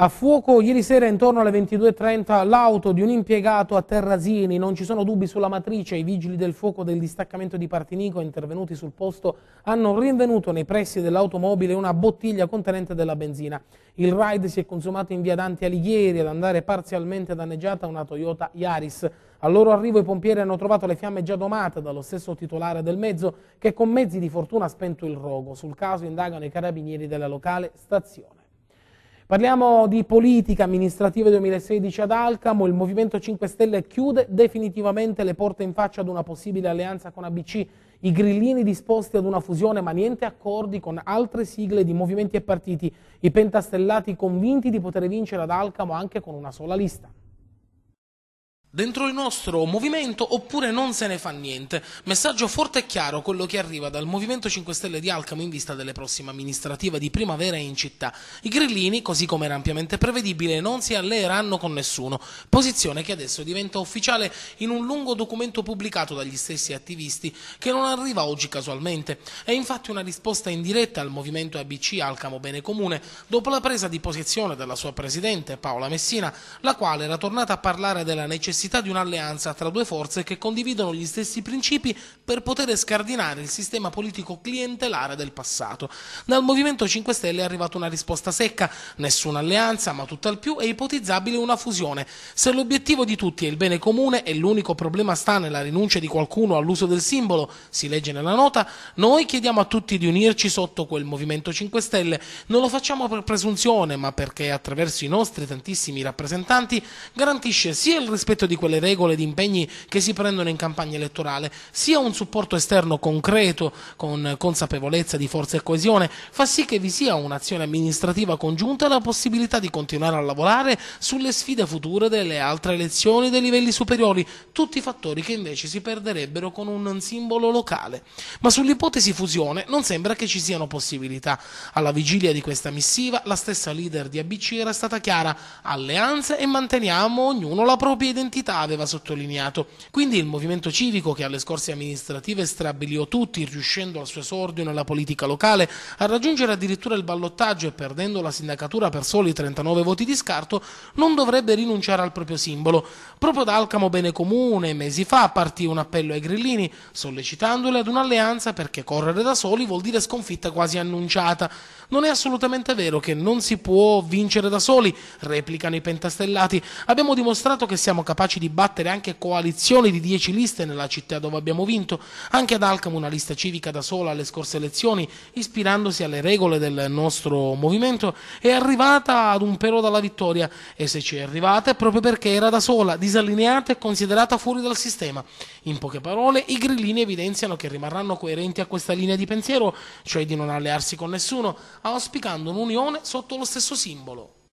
A fuoco ieri sera intorno alle 22.30 l'auto di un impiegato a Terrasini, non ci sono dubbi sulla matrice, i vigili del fuoco del distaccamento di Partinico intervenuti sul posto hanno rinvenuto nei pressi dell'automobile una bottiglia contenente della benzina. Il ride si è consumato in via Dante Alighieri ad andare parzialmente danneggiata una Toyota Yaris. Al loro arrivo i pompieri hanno trovato le fiamme già domate dallo stesso titolare del mezzo che con mezzi di fortuna ha spento il rogo. Sul caso indagano i carabinieri della locale stazione. Parliamo di politica amministrativa 2016 ad Alcamo, il Movimento 5 Stelle chiude definitivamente le porte in faccia ad una possibile alleanza con ABC, i grillini disposti ad una fusione ma niente accordi con altre sigle di movimenti e partiti, i pentastellati convinti di poter vincere ad Alcamo anche con una sola lista dentro il nostro movimento oppure non se ne fa niente. Messaggio forte e chiaro quello che arriva dal Movimento 5 Stelle di Alcamo in vista delle prossime amministrative di primavera in città. I grillini, così come era ampiamente prevedibile, non si alleeranno con nessuno, posizione che adesso diventa ufficiale in un lungo documento pubblicato dagli stessi attivisti che non arriva oggi casualmente. È infatti una risposta indiretta al movimento ABC Alcamo Bene Comune dopo la presa di posizione della sua presidente Paola Messina, la quale era tornata a parlare della necessità necessità di un'alleanza tra due forze che condividono gli stessi principi per poter scardinare il sistema politico clientelare del passato. Dal Movimento 5 Stelle è arrivata una risposta secca, nessuna alleanza, ma tutt'al più è ipotizzabile una fusione. Se l'obiettivo di tutti è il bene comune e l'unico problema sta nella rinuncia di qualcuno all'uso del simbolo, si legge nella nota, noi chiediamo a tutti di unirci sotto quel Movimento 5 Stelle. Non lo facciamo per presunzione, ma perché attraverso i nostri tantissimi rappresentanti garantisce sia il rispetto di quelle regole ed impegni che si prendono in campagna elettorale, sia un supporto esterno concreto con consapevolezza di forza e coesione, fa sì che vi sia un'azione amministrativa congiunta e la possibilità di continuare a lavorare sulle sfide future delle altre elezioni dei livelli superiori, tutti fattori che invece si perderebbero con un simbolo locale. Ma sull'ipotesi fusione non sembra che ci siano possibilità. Alla vigilia di questa missiva la stessa leader di ABC era stata chiara, alleanze e manteniamo ognuno la propria identità Chita aveva sottolineato. Quindi il movimento civico, che alle scorse amministrative strabiliò tutti, riuscendo al suo esordio nella politica locale, a raggiungere addirittura il ballottaggio e perdendo la sindacatura per soli 39 voti di scarto, non dovrebbe rinunciare al proprio simbolo. Proprio da Alcamo Bene Comune, mesi fa, partì un appello ai grillini, sollecitandole ad un'alleanza perché correre da soli vuol dire sconfitta quasi annunciata. Non è assolutamente vero che non si può vincere da soli, replicano i pentastellati. Abbiamo dimostrato che siamo capaci capaci di battere anche coalizioni di 10 liste nella città dove abbiamo vinto, anche ad Alcamo una lista civica da sola alle scorse elezioni, ispirandosi alle regole del nostro movimento, è arrivata ad un pelo dalla vittoria e se ci è arrivata è proprio perché era da sola, disallineata e considerata fuori dal sistema. In poche parole, i grillini evidenziano che rimarranno coerenti a questa linea di pensiero, cioè di non allearsi con nessuno, auspicando un'unione sotto lo stesso simbolo.